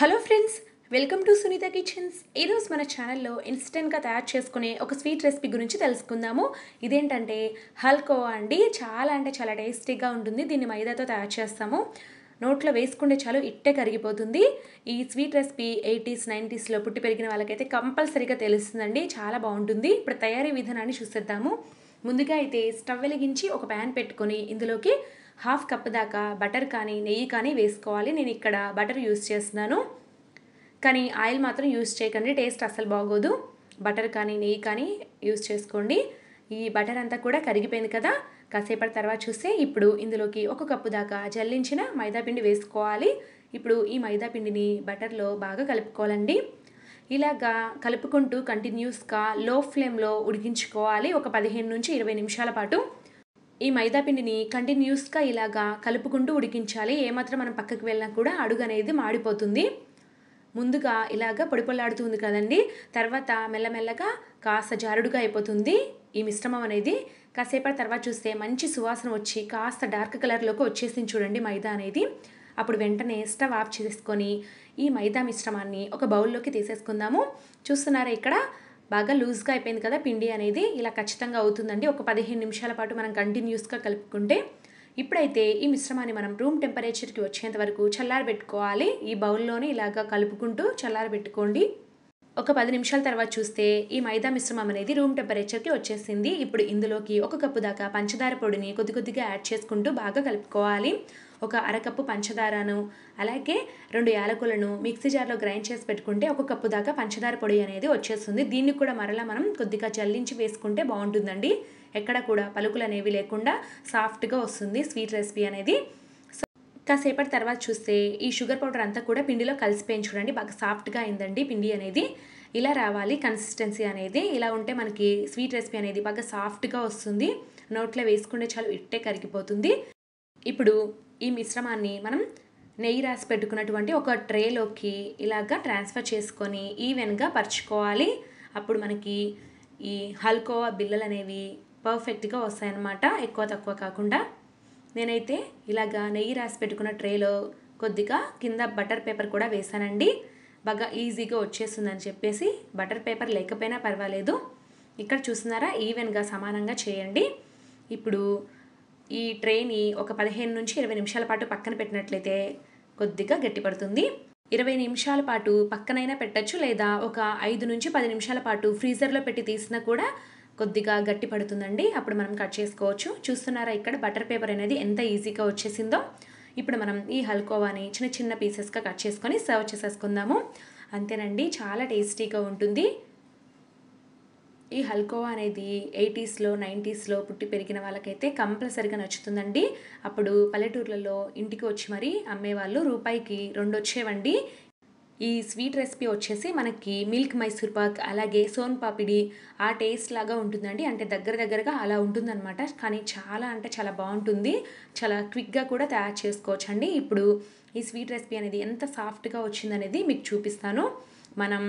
hello friends welcome to Sunitha kitchens ఈరోజు మన ఛానల్లో ఇన్స్టెంట్గా తయారు చేసుకునే ఒక స్వీట్ రెసిపీ గురించి తెలుసుకుందాము ఇదేంటంటే హల్కో అండి చాలా అంటే చాలా టేస్టీగా ఉంటుంది దీన్ని మైదాతో తయారు చేస్తాము నోట్లో వేసుకుంటే చాలు ఇట్టే కరిగిపోతుంది ఈ స్వీట్ రెసిపీ ఎయిటీస్ నైంటీస్లో పుట్టి పెరిగిన వాళ్ళకైతే కంపల్సరీగా తెలుస్తుందండి చాలా బాగుంటుంది ఇప్పుడు తయారీ విధానాన్ని చూసేద్దాము ముందుగా అయితే స్టవ్ వెలిగించి ఒక ప్యాన్ పెట్టుకొని ఇందులోకి హాఫ్ కప్ దాకా బటర్ కానీ నెయ్యి కానీ వేసుకోవాలి నేను ఇక్కడ బటర్ యూస్ చేస్తున్నాను కానీ ఆయిల్ మాత్రం యూస్ చేయకండి టేస్ట్ అస్సలు బాగోదు బటర్ కానీ నెయ్యి కానీ యూస్ చేసుకోండి ఈ బటర్ అంతా కూడా కరిగిపోయింది కదా కాసేపటి తర్వాత చూస్తే ఇప్పుడు ఇందులోకి ఒక కప్పు దాకా జల్లించిన మైదాపిండి వేసుకోవాలి ఇప్పుడు ఈ మైదాపిండిని బటర్లో బాగా కలుపుకోవాలండి ఇలాగా కలుపుకుంటూ కంటిన్యూస్గా లో ఫ్లేమ్లో ఉడికించుకోవాలి ఒక పదిహేను నుంచి ఇరవై నిమిషాల పాటు ఈ మైదాపిండిని కంటిన్యూస్గా ఇలాగా కలుపుకుంటూ ఉడికించాలి ఏమాత్రం మనం పక్కకు వెళ్ళినా కూడా అడుగు అనేది మాడిపోతుంది ముందుగా ఇలాగ పొడిపొల్లాడుతుంది కదండి తర్వాత మెల్లమెల్లగా కాస్త జారుడుగా అయిపోతుంది ఈ మిశ్రమం అనేది కాసేపటి తర్వాత చూస్తే మంచి సువాసన వచ్చి కాస్త డార్క్ కలర్లోకి వచ్చేసింది చూడండి మైదా అనేది అప్పుడు వెంటనే స్టవ్ ఆఫ్ చేసుకొని ఈ మైదా మిశ్రమాన్ని ఒక బౌల్లోకి తీసేసుకుందాము చూస్తున్నారా ఇక్కడ బాగా లూజ్గా అయిపోయింది కదా పిండి అనేది ఇలా ఖచ్చితంగా అవుతుందండి ఒక పదిహేను నిమిషాల పాటు మనం కంటిన్యూస్గా కలుపుకుంటే ఇప్పుడైతే ఈ మిశ్రమాన్ని మనం రూమ్ టెంపరేచర్కి వచ్చేంత వరకు చల్లారబెట్టుకోవాలి ఈ బౌల్లోనే ఇలాగా కలుపుకుంటూ చల్లారబెట్టుకోండి ఒక పది నిమిషాల తర్వాత చూస్తే ఈ మైదా మిశ్రమం అనేది రూమ్ టెంపరేచర్కి వచ్చేసింది ఇప్పుడు ఇందులోకి ఒక కప్పు దాకా పంచదార పొడిని కొద్ది కొద్దిగా యాడ్ చేసుకుంటూ బాగా కలుపుకోవాలి ఒక అరకప్పు పంచదారను అలాగే రెండు యాలకులను మిక్సీ జార్లో గ్రైండ్ చేసి పెట్టుకుంటే ఒక కప్పు దాకా పంచదార పొడి అనేది వచ్చేస్తుంది దీన్ని కూడా మరలా మనం కొద్దిగా చల్లించి వేసుకుంటే బాగుంటుందండి ఎక్కడ కూడా పలుకులు అనేవి లేకుండా సాఫ్ట్గా వస్తుంది స్వీట్ రెసిపీ అనేది కాసేపటి తర్వాత చూస్తే ఈ షుగర్ పౌడర్ అంతా కూడా పిండిలో కలిసిపోయింది చూడండి బాగా సాఫ్ట్గా అయిందండి పిండి అనేది ఇలా రావాలి కన్సిస్టెన్సీ అనేది ఇలా ఉంటే మనకి స్వీట్ రెసిపీ అనేది బాగా సాఫ్ట్గా వస్తుంది నోట్లో వేసుకుంటే చాలు ఇట్టే కరిగిపోతుంది ఇప్పుడు ఈ మిశ్రమాన్ని మనం నెయ్యి రాసి పెట్టుకున్నటువంటి ఒక ట్రేలోకి ఇలాగా ట్రాన్స్ఫర్ చేసుకొని ఈవెన్గా పరుచుకోవాలి అప్పుడు మనకి ఈ హల్కోవా బిల్లలు అనేవి పర్ఫెక్ట్గా వస్తాయన్నమాట ఎక్కువ తక్కువ కాకుండా నేనైతే ఇలాగా నెయ్యి రాసి పెట్టుకున్న ట్రేలో కొద్దిగా కింద బటర్ పేపర్ కూడా వేసానండి బాగా ఈజీగా వచ్చేస్తుందని చెప్పేసి బటర్ పేపర్ లేకపోయినా పర్వాలేదు ఇక్కడ చూస్తున్నారా ఈవెన్గా సమానంగా చేయండి ఇప్పుడు ఈ ట్రేని ఒక పదిహేను నుంచి ఇరవై నిమిషాల పాటు పక్కన పెట్టినట్లయితే కొద్దిగా గట్టిపడుతుంది ఇరవై నిమిషాల పాటు పక్కనైనా పెట్టచ్చు లేదా ఒక ఐదు నుంచి పది నిమిషాల పాటు ఫ్రీజర్లో పెట్టి తీసినా కూడా కొద్దిగా గట్టి పడుతుందండి అప్పుడు మనం కట్ చేసుకోవచ్చు చూస్తున్నారా ఇక్కడ బటర్ పేపర్ అనేది ఎంత ఈజీగా వచ్చేసిందో ఇప్పుడు మనం ఈ హల్కోవాని చిన్న చిన్న పీసెస్గా కట్ చేసుకొని సర్వ్ చేసేసుకుందాము అంతేనండి చాలా టేస్టీగా ఉంటుంది ఈ హల్కోవా అనేది ఎయిటీస్లో నైంటీస్లో పుట్టి పెరిగిన వాళ్ళకైతే కంపల్సరిగా నచ్చుతుందండి అప్పుడు పల్లెటూర్లలో ఇంటికి వచ్చి మరీ అమ్మేవాళ్ళు రూపాయికి రెండు వచ్చేవండి ఈ స్వీట్ రెసిపీ వచ్చేసి మనకి మిల్క్ మైసూర్ పాక్ అలాగే సోన్ పాపిడి ఆ టేస్ట్ లాగా ఉంటుందండి అంటే దగ్గర దగ్గరగా అలా ఉంటుందన్నమాట కానీ చాలా అంటే చాలా బాగుంటుంది చాలా క్విక్గా కూడా తయారు చేసుకోవచ్చండి ఇప్పుడు ఈ స్వీట్ రెసిపీ అనేది ఎంత సాఫ్ట్గా వచ్చిందనేది మీకు చూపిస్తాను మనం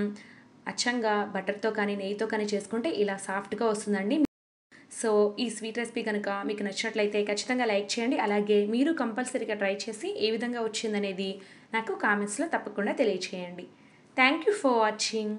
అచ్చంగా బటర్తో కానీ నెయ్యితో కానీ చేసుకుంటే ఇలా సాఫ్ట్గా వస్తుందండి సో ఈ స్వీట్ రెసిపీ కనుక మీకు నచ్చినట్లయితే ఖచ్చితంగా లైక్ చేయండి అలాగే మీరు కంపల్సరీగా ట్రై చేసి ఏ విధంగా వచ్చిందనేది నాకు కామెంట్స్లో తప్పకుండా తెలియచేయండి థ్యాంక్ యూ ఫర్ వాచింగ్